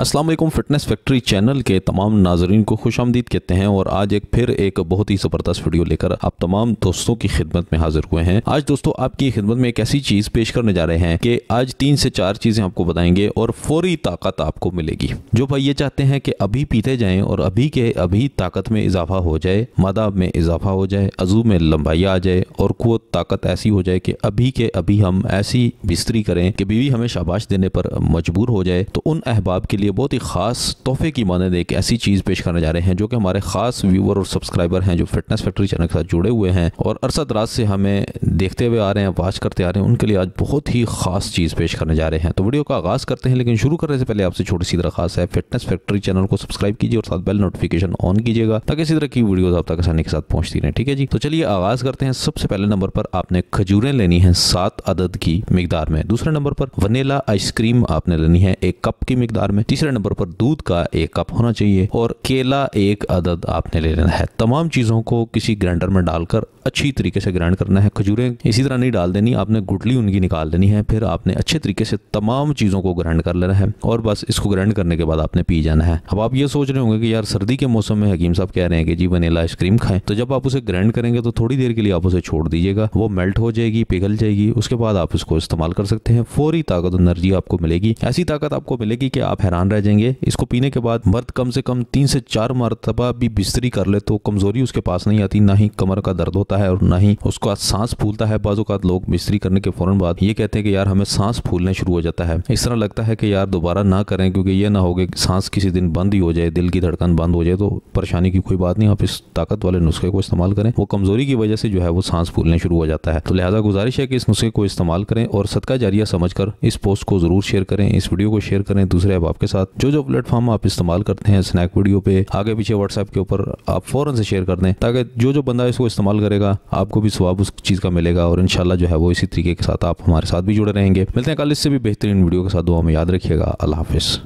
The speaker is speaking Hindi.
असलम फिटनेस फैक्ट्री चैनल के तमाम नाजरन को खुश आमदीद कहते हैं और आज एक फिर एक बहुत ही ज़बरदस्त वीडियो लेकर आप तमाम दोस्तों की खिदमत में हाजिर हुए हैं आज दोस्तों आपकी खिदमत में एक ऐसी चीज़ पेश करने जा रहे हैं कि आज तीन से चार चीज़ें आपको बताएंगे और फौरी ताकत आपको मिलेगी जो भाई ये चाहते हैं कि अभी पीते जाएँ और अभी के अभी ताकत में इजाफा हो जाए मादा में इजाफा हो जाए अजू में लंबाई आ जाए और कुत ताकत ऐसी हो जाए कि अभी के अभी हम ऐसी बिस्तरी करें कि बीवी हमें शाबाश देने पर मजबूर हो जाए तो उन अहबाब के लिए लिए बहुत ही ख़ास तोहफे की मानद एक ऐसी चीज़ पेश करने जा रहे हैं जो कि हमारे ख़ास व्यूवर और सब्सक्राइबर हैं जो फिटनेस फैक्ट्री चैनल के साथ जुड़े हुए हैं और अरसद रात से हमें देखते हुए आ रहे हैं वाच करते आ रहे हैं उनके लिए आज बहुत ही ख़ास चीज़ पेश करने जा रहे हैं तो वीडियो का आगाज़ करते हैं लेकिन शुरू करने से पहले आपसे छोटी सी दरखास्त है फिटनेस फैक्ट्री चैनल को सब्सक्राइब कीजिए और साथ बेल नोटिफिकेशन ऑन कीजिएगा ताकि इसी तरह की वीडियो आप तक आसानी के साथ पहुंचती रहे ठीक है जी तो चलिए आगाज़ करते हैं सबसे पहले नंबर पर आपने खजूरें लेनी है सात अदद की मकदार में दूसरे नंबर पर वनीला आइसक्रीम आपने लेनी है एक कप की मकदार में तीसरे नंबर पर दूध का एक कप होना चाहिए और केला एक अदद आपने ले लेना है तमाम चीज़ों को किसी ग्राइंडर में डालकर अच्छी तरीके से ग्राइंड करना है खजूरें इसी तरह नहीं डाल देनी आपने गुटली उनकी निकाल लेनी है फिर आपने अच्छे तरीके से तमाम चीज़ों को ग्राइंड कर लेना है और बस इसको ग्राइंड करने के बाद आपने पी जाना है अब आप ये सोच रहे होंगे कि यार सर्दी के मौसम में हकीम साहब कह रहे हैं कि जी वनीला आइसक्रीम खाएं तो जब आप उसे ग्राइंड करेंगे तो थोड़ी देर के लिए आप उसे छोड़ दीजिएगा वो मेल्ट हो जाएगी पिघल जाएगी उसके बाद आप इसको इस्तेमाल कर सकते हैं फौरी ताकत एनर्जी आपको मिलेगी ऐसी ताकत आपको मिलेगी कि आप हैरान परेशान रह जाएंगे इसको पीने के बाद मर्द कम से कम तीन से चार मरतबा भी बिस्तरी कर ले तो कमज़ोरी उसके पास नहीं आती ना ही कमर का दर्द होता है और ना ही उसका सांस फूलता है बाजू का लोग बिस्तरी करने के फ़ौरन बाद ये कहते हैं कि यार हमें सांस फूलने शुरू हो जाता है इस तरह लगता है कि यार दोबारा ना करें क्योंकि ये ना हो कि सांस किसी दिन बंद ही हो जाए दिल की धड़कन बंद हो जाए तो परेशानी की कोई बात नहीं आप इस ताकत वाले नुस्खे को इस्तेमाल करें वो कमज़ोरी की वजह से जो है वो सांस फूलने शुरू हो जाता है तो लिहाजा गुजारिश है कि इस नुस्खे को इस्तेमाल करें और सदका जारिया समझ कर इस पोस्ट को ज़रूर शेयर करें इस वीडियो को शेयर करें दूसरे अब आपके साथ जो जो प्लेटफॉर्म आप इस्तेमाल करते हैं स्नैक वीडियो पे आगे पीछे व्हाट्सएप के ऊपर आप फ़ौरन से शेयर कर दें ताकि जो जो बंदा इसको इस्तेमाल करेगा आपको भी स्वाब उस चीज़ का मिलेगा और इनशाला जो है वो इसी तरीके के साथ आप हमारे साथ भी जुड़े रहेंगे मिलते हैं कल इससे भी बेहतरीन वीडियो के साथ दुआ में याद रखिएगा अल्लाह हाफिज़